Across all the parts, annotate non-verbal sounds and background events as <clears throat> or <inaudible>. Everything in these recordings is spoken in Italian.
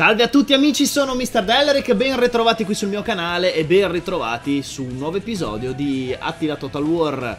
Salve a tutti amici, sono Mr. Delric, ben ritrovati qui sul mio canale e ben ritrovati su un nuovo episodio di Attila Total War.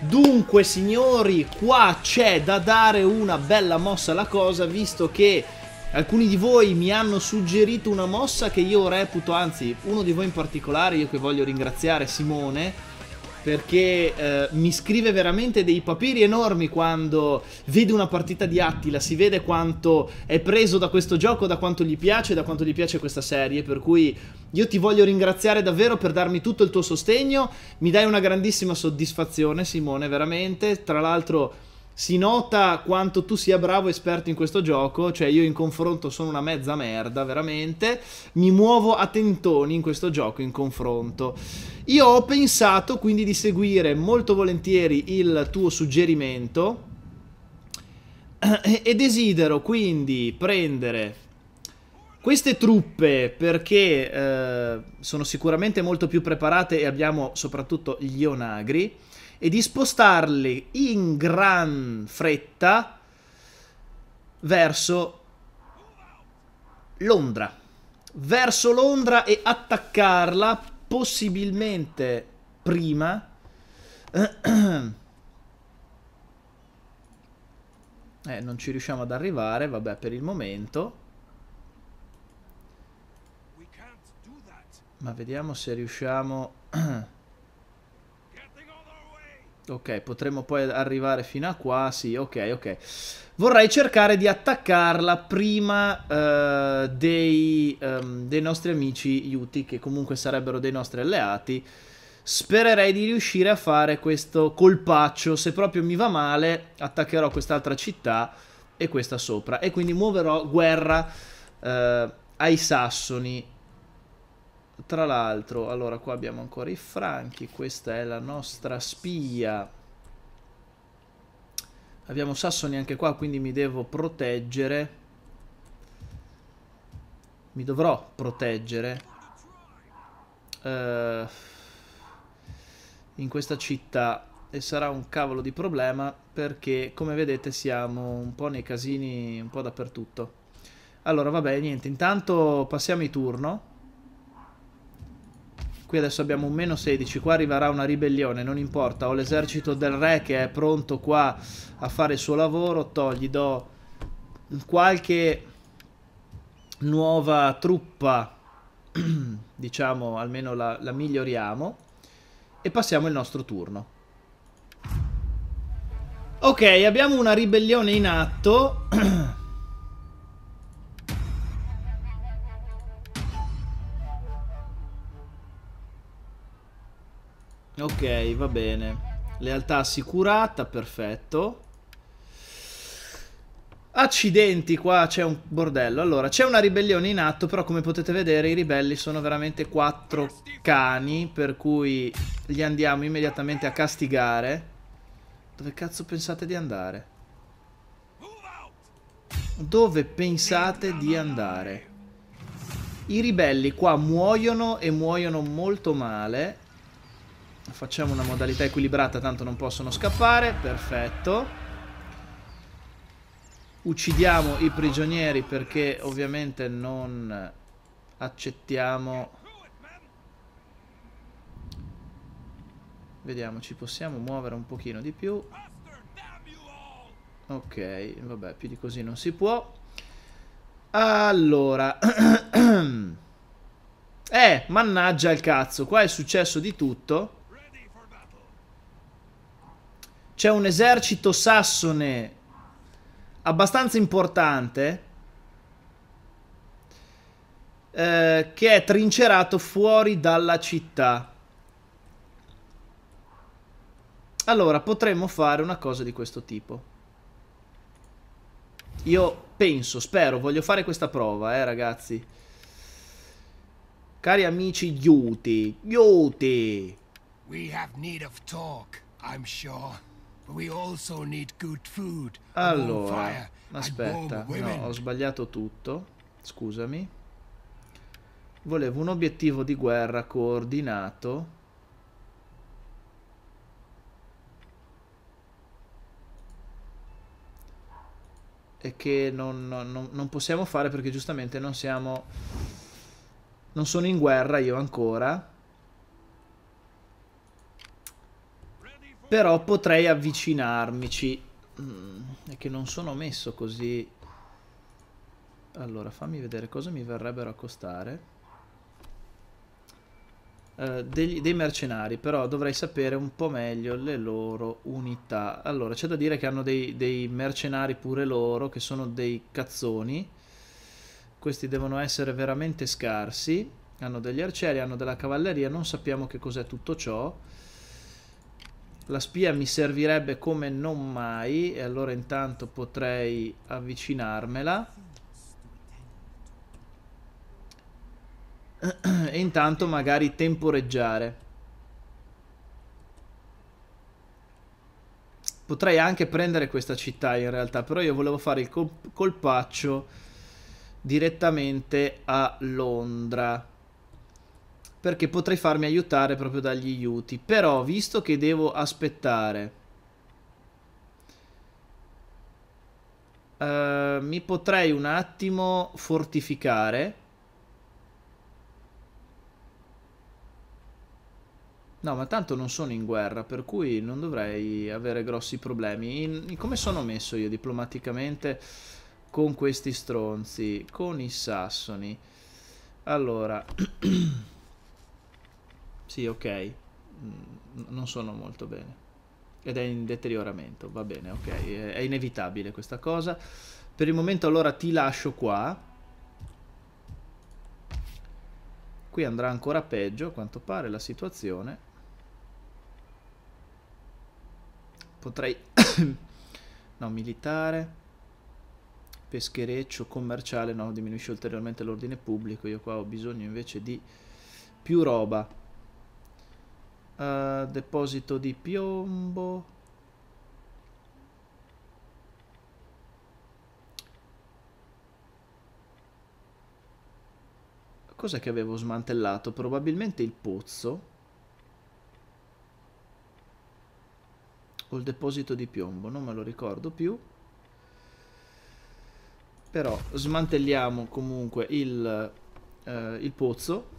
Dunque signori, qua c'è da dare una bella mossa alla cosa, visto che alcuni di voi mi hanno suggerito una mossa che io reputo, anzi uno di voi in particolare, io che voglio ringraziare Simone, perché eh, mi scrive veramente dei papiri enormi quando vede una partita di Attila, si vede quanto è preso da questo gioco, da quanto gli piace, da quanto gli piace questa serie, per cui io ti voglio ringraziare davvero per darmi tutto il tuo sostegno, mi dai una grandissima soddisfazione Simone, veramente, tra l'altro si nota quanto tu sia bravo esperto in questo gioco, cioè io in confronto sono una mezza merda, veramente, mi muovo a tentoni in questo gioco in confronto. Io ho pensato quindi di seguire molto volentieri il tuo suggerimento <clears throat> e desidero quindi prendere queste truppe, perché eh, sono sicuramente molto più preparate e abbiamo soprattutto gli onagri, e di spostarle in gran fretta verso Londra. Verso Londra e attaccarla possibilmente prima... <clears throat> Eh, non ci riusciamo ad arrivare, vabbè, per il momento. Ma vediamo se riusciamo... <clears throat> ok, potremmo poi arrivare fino a qua. Sì, ok, ok. Vorrei cercare di attaccarla prima uh, dei, um, dei nostri amici Yuti, che comunque sarebbero dei nostri alleati. Spererei di riuscire a fare questo colpaccio. Se proprio mi va male, attaccherò quest'altra città e questa sopra. E quindi muoverò guerra uh, ai sassoni tra l'altro, allora qua abbiamo ancora i franchi, questa è la nostra spia. Abbiamo sassoni anche qua, quindi mi devo proteggere. Mi dovrò proteggere. Uh, in questa città e sarà un cavolo di problema perché come vedete siamo un po' nei casini un po' dappertutto. Allora vabbè niente, intanto passiamo il turno Qui adesso abbiamo un meno 16, qua arriverà una ribellione, non importa. Ho l'esercito del re che è pronto qua a fare il suo lavoro. Togli, do qualche nuova truppa, <clears throat> diciamo, almeno la, la miglioriamo. E passiamo il nostro turno. Ok, abbiamo una ribellione in atto. <clears throat> Ok, va bene. Lealtà assicurata, perfetto. Accidenti, qua c'è un bordello. Allora, c'è una ribellione in atto, però come potete vedere i ribelli sono veramente quattro cani, per cui li andiamo immediatamente a castigare. Dove cazzo pensate di andare? Dove pensate di andare? I ribelli qua muoiono e muoiono molto male Facciamo una modalità equilibrata, tanto non possono scappare. Perfetto. Uccidiamo i prigionieri perché ovviamente non accettiamo... Vediamo, ci possiamo muovere un pochino di più. Ok, vabbè, più di così non si può. Allora... <clears throat> eh, mannaggia il cazzo, qua è successo di tutto c'è un esercito sassone abbastanza importante eh, che è trincerato fuori dalla città. Allora, potremmo fare una cosa di questo tipo. Io penso, spero, voglio fare questa prova, eh, ragazzi. Cari amici, Yuti, Yuti. We have need of talk, I'm sure. Allora, aspetta, no, ho sbagliato tutto, scusami. Volevo un obiettivo di guerra coordinato. E che non, non, non possiamo fare perché giustamente non siamo... Non sono in guerra io ancora. Però potrei avvicinarmici. Mm, è che non sono messo così... Allora, fammi vedere cosa mi verrebbero a costare. Uh, degli, dei mercenari, però dovrei sapere un po' meglio le loro unità. Allora, c'è da dire che hanno dei, dei, mercenari pure loro, che sono dei cazzoni. Questi devono essere veramente scarsi. Hanno degli arcieri, hanno della cavalleria, non sappiamo che cos'è tutto ciò. La spia mi servirebbe come non mai e allora intanto potrei avvicinarmela. E intanto magari temporeggiare. Potrei anche prendere questa città in realtà, però io volevo fare il colpaccio direttamente a Londra perché potrei farmi aiutare proprio dagli aiuti. Però, visto che devo aspettare... Uh, mi potrei un attimo fortificare. No, ma tanto non sono in guerra, per cui non dovrei avere grossi problemi. In, in, come sono messo io diplomaticamente con questi stronzi? Con i sassoni. Allora... <clears throat> Sì, ok. Mm, non sono molto bene. Ed è in deterioramento, va bene, ok. È inevitabile questa cosa. Per il momento allora ti lascio qua. Qui andrà ancora peggio, a quanto pare, la situazione. Potrei... <coughs> no, militare peschereccio commerciale no, diminuisce ulteriormente l'ordine pubblico. Io qua ho bisogno invece di più roba. Uh, deposito di piombo. Cos'è che avevo smantellato? Probabilmente il pozzo. O il deposito di piombo, non me lo ricordo più. Però smantelliamo comunque il, uh, il pozzo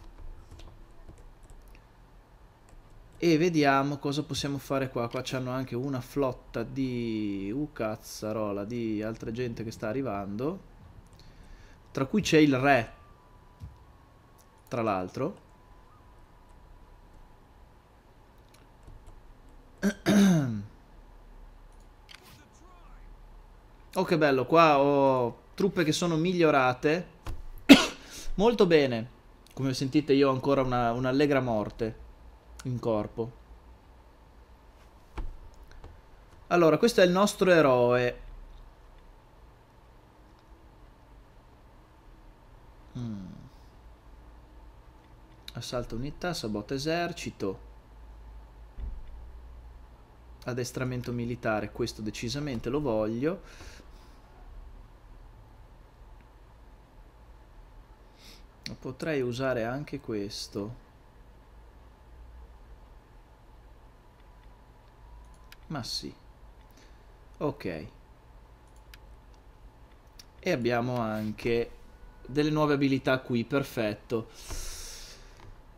E vediamo cosa possiamo fare qua. Qua c'hanno anche una flotta di... Uh, cazzarola, di altra gente che sta arrivando. Tra cui c'è il re. Tra l'altro. Oh che bello, qua ho truppe che sono migliorate. <coughs> Molto bene. Come sentite io ho ancora una, un'allegra morte in corpo. Allora, questo è il nostro eroe. Mm. Assalto unità, sabota esercito. Addestramento militare, questo decisamente lo voglio. Potrei usare anche questo. ma sì ok e abbiamo anche delle nuove abilità qui perfetto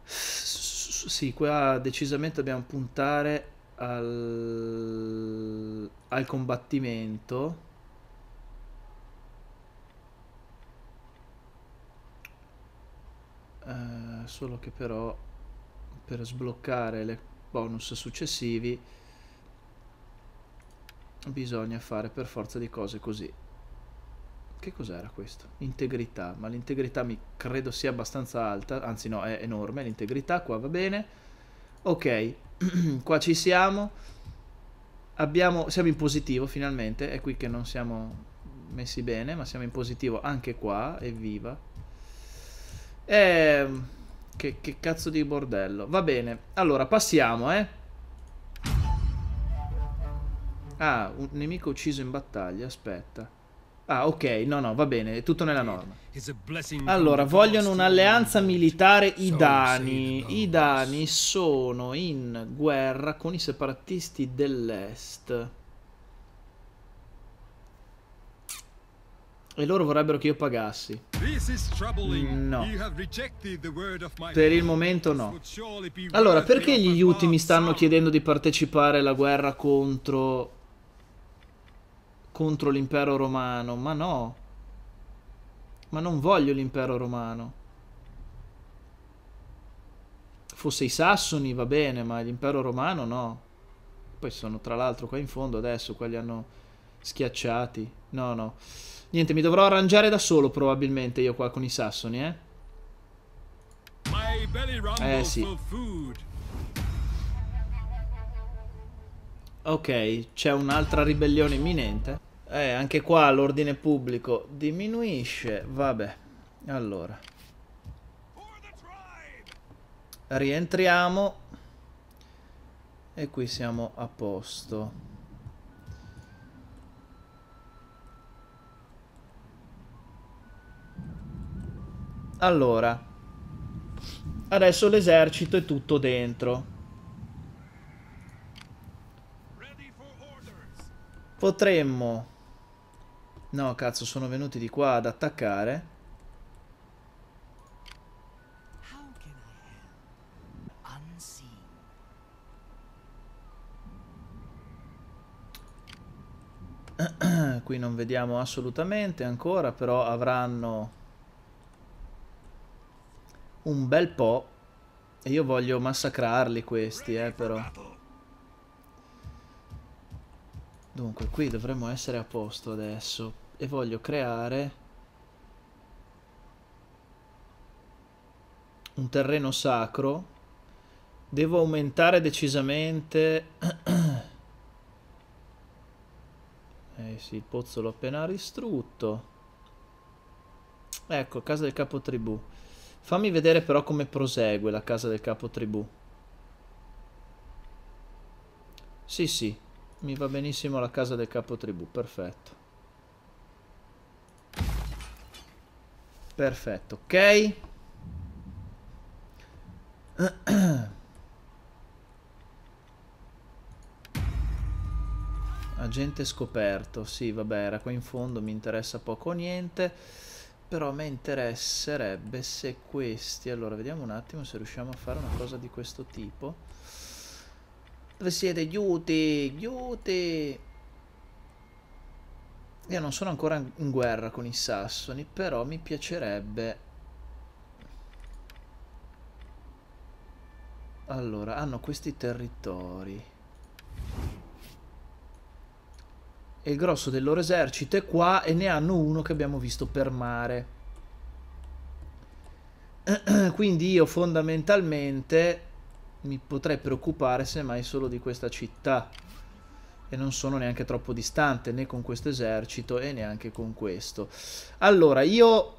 sì qua decisamente dobbiamo puntare al, al combattimento uh, solo che però per sbloccare le bonus successivi bisogna fare per forza di cose così. Che cos'era questo? Integrità, ma l'integrità mi credo sia abbastanza alta, anzi no, è enorme l'integrità, qua va bene. Ok, <clears throat> qua ci siamo. Abbiamo, siamo in positivo finalmente, è qui che non siamo messi bene, ma siamo in positivo anche qua, evviva. E... Ehm, che, che cazzo di bordello. Va bene, allora passiamo, eh. Ah, un nemico ucciso in battaglia, aspetta. Ah, ok, no, no, va bene, è tutto nella norma. Allora, vogliono un'alleanza militare i Dani. I Dani sono in guerra con i separatisti dell'Est. E loro vorrebbero che io pagassi. No. Per il momento no. Allora, perché gli Yuti mi stanno chiedendo di partecipare alla guerra contro contro l'impero romano, ma no. Ma non voglio l'impero romano. Fosse i sassoni va bene, ma l'impero romano no. Poi sono tra l'altro qua in fondo adesso, quelli hanno schiacciati. No, no. Niente, mi dovrò arrangiare da solo probabilmente io qua con i sassoni, eh. Eh sì. Ok, c'è un'altra ribellione imminente. Eh, anche qua l'ordine pubblico diminuisce. Vabbè, allora. Rientriamo. E qui siamo a posto. Allora. Adesso l'esercito è tutto dentro. Potremmo No, cazzo, sono venuti di qua ad attaccare. <clears throat> Qui non vediamo assolutamente ancora, però avranno un bel po'. E io voglio massacrarli questi, eh, però. Dunque, qui dovremmo essere a posto adesso e voglio creare un terreno sacro. Devo aumentare decisamente... <clears throat> eh sì, il pozzo l'ho appena distrutto. Ecco, casa del capo tribù. Fammi vedere però come prosegue la casa del capo tribù. Sì, sì, mi va benissimo la casa del capotribù, perfetto. Perfetto, ok? <clears throat> Agente scoperto, sì vabbè era qua in fondo, mi interessa poco o niente Però mi interesserebbe se questi, allora vediamo un attimo se riusciamo a fare una cosa di questo tipo dove siete? aiuti, aiuti. Io non sono ancora in guerra con i sassoni, però mi piacerebbe... Allora, hanno questi territori. E il grosso del loro esercito è qua e ne hanno uno che abbiamo visto per mare. <clears throat> Quindi io fondamentalmente mi potrei preoccupare semmai solo di questa città e non sono neanche troppo distante né con questo esercito e neanche con questo. Allora, io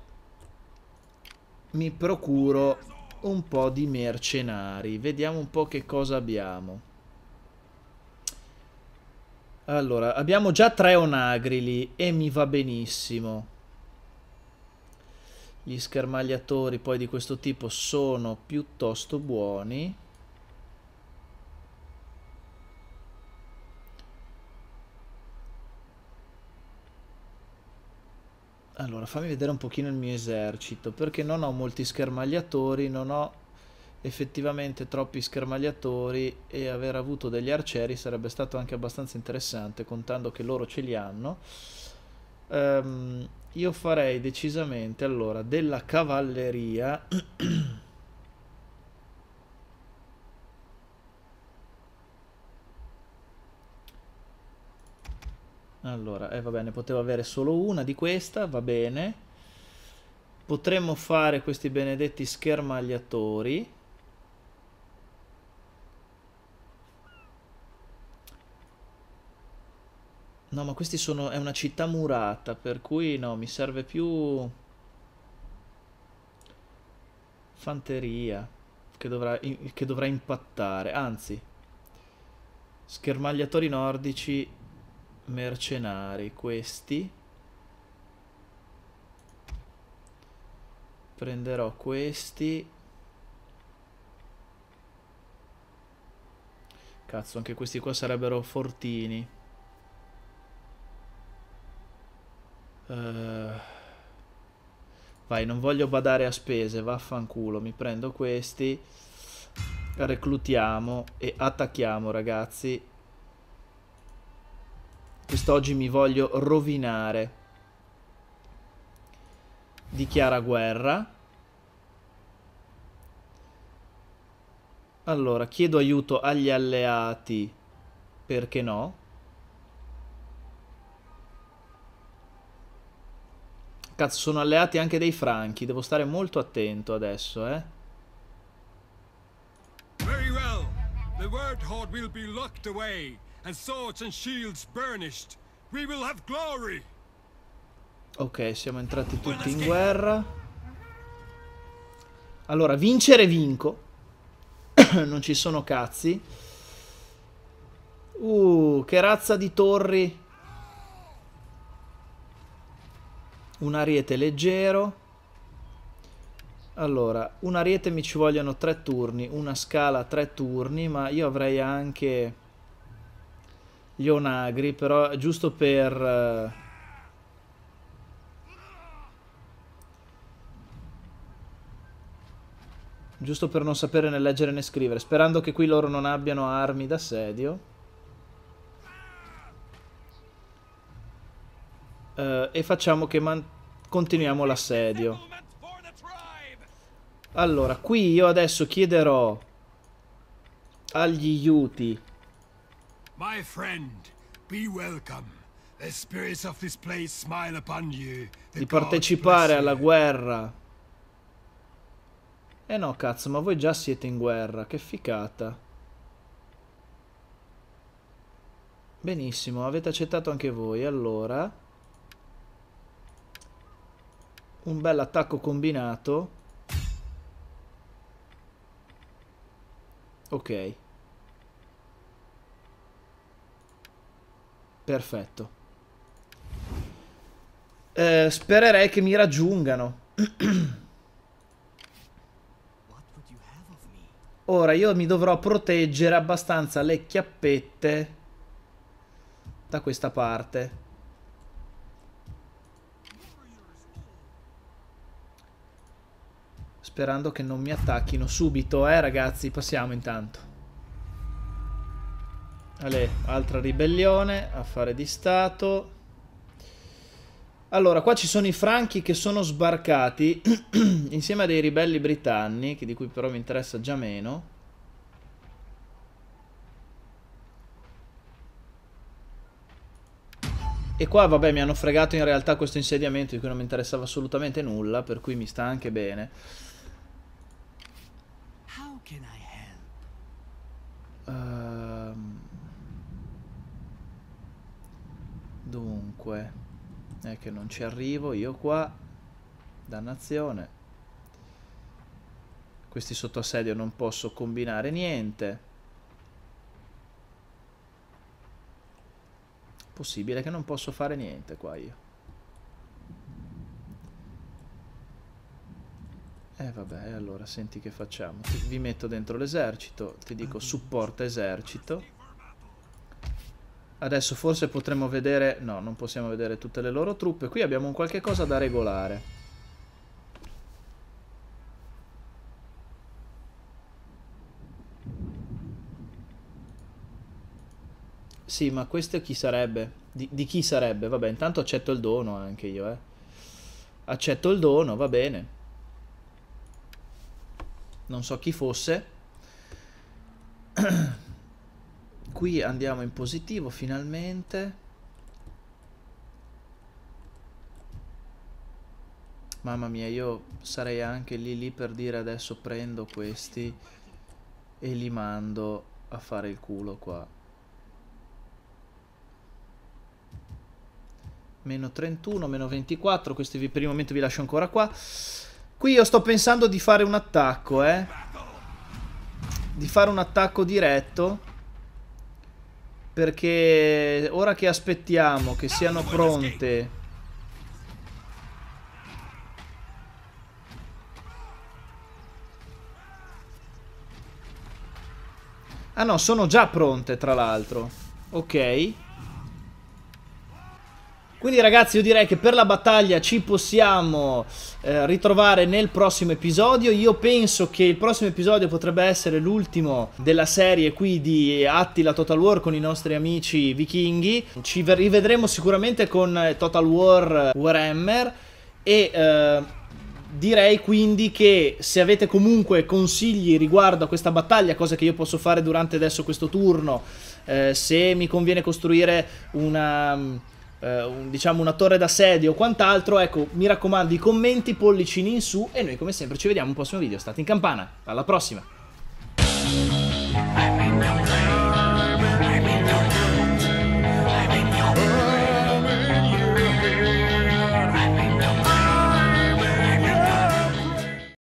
mi procuro un po' di mercenari. Vediamo un po' che cosa abbiamo. Allora, abbiamo già tre onagrili e mi va benissimo. Gli schermagliatori poi di questo tipo sono piuttosto buoni. Allora, fammi vedere un pochino il mio esercito, perché non ho molti schermagliatori, non ho effettivamente troppi schermagliatori e aver avuto degli arcieri sarebbe stato anche abbastanza interessante, contando che loro ce li hanno. Um, io farei decisamente, allora, della cavalleria... <clears throat> Allora, eh, va bene, potevo avere solo una di questa, va bene. Potremmo fare questi benedetti schermagliatori. No, ma questi sono... è una città murata, per cui no, mi serve più... Fanteria, che dovrà, che dovrà impattare, anzi... Schermagliatori nordici mercenari questi prenderò questi cazzo anche questi qua sarebbero fortini uh, vai non voglio badare a spese vaffanculo mi prendo questi reclutiamo e attacchiamo ragazzi Quest'oggi mi voglio rovinare. Dichiara guerra. Allora, chiedo aiuto agli alleati. Perché no? Cazzo, sono alleati anche dei franchi. Devo stare molto attento adesso, eh. Very well. The word horde will be locked away and swords and shields burnished, we will have glory. Ok, siamo entrati tutti in guerra. Allora, vincere vinco. <clears throat> non ci sono cazzi. Uh, che razza di torri. Un ariete leggero. Allora, un ariete mi ci vogliono tre turni, una scala tre turni, ma io avrei anche... Ionagri, però giusto per... Eh, giusto per non sapere né leggere né scrivere, sperando che qui loro non abbiano armi d'assedio. Uh, e facciamo che continuiamo l'assedio. Allora, qui io adesso chiederò agli Yuti My friend, be welcome. The spirits of this place smile upon you. Di partecipare alla guerra. Eh no, cazzo, ma voi già siete in guerra, che ficata. Benissimo, avete accettato anche voi, allora. Un bel attacco combinato. Ok. Perfetto. Eh, spererei che mi raggiungano. Ora io mi dovrò proteggere abbastanza le chiappette da questa parte. Sperando che non mi attacchino subito, eh ragazzi, passiamo intanto. Allè, altra ribellione, affare di Stato. Allora, qua ci sono i franchi che sono sbarcati <clears throat> insieme a dei ribelli britannici, di cui però mi interessa già meno. E qua, vabbè, mi hanno fregato in realtà questo insediamento di cui non mi interessava assolutamente nulla, per cui mi sta anche bene. How can I help? Uh... Dunque, è che non ci arrivo io qua. Dannazione. Questi sotto assedio non posso combinare niente. Possibile che non posso fare niente qua io. E eh vabbè, allora senti che facciamo. Ti, vi metto dentro l'esercito, ti dico supporta esercito. Adesso forse potremmo vedere... No, non possiamo vedere tutte le loro truppe. Qui abbiamo un qualche cosa da regolare. Sì, ma questo chi sarebbe? Di, di, chi sarebbe? Vabbè, intanto accetto il dono anche io, eh. Accetto il dono, va bene. Non so chi fosse. <clears throat> qui andiamo in positivo finalmente mamma mia io sarei anche lì lì per dire adesso prendo questi e li mando a fare il culo qua meno 31 meno 24 questi vi, per il momento vi lascio ancora qua qui io sto pensando di fare un attacco eh di fare un attacco diretto perché ora che aspettiamo che siano pronte... Ah no, sono già pronte tra l'altro. Ok. Quindi ragazzi io direi che per la battaglia ci possiamo eh, ritrovare nel prossimo episodio Io penso che il prossimo episodio potrebbe essere l'ultimo della serie qui di Attila Total War con i nostri amici vichinghi Ci rivedremo sicuramente con eh, Total War eh, Warhammer E eh, direi quindi che se avete comunque consigli riguardo a questa battaglia Cosa che io posso fare durante adesso questo turno eh, Se mi conviene costruire una eh, un, diciamo una torre d'assedio o quant'altro, ecco, mi raccomando i commenti, pollicini in su e noi come sempre ci vediamo in un prossimo video. State in campana, alla prossima! Eh,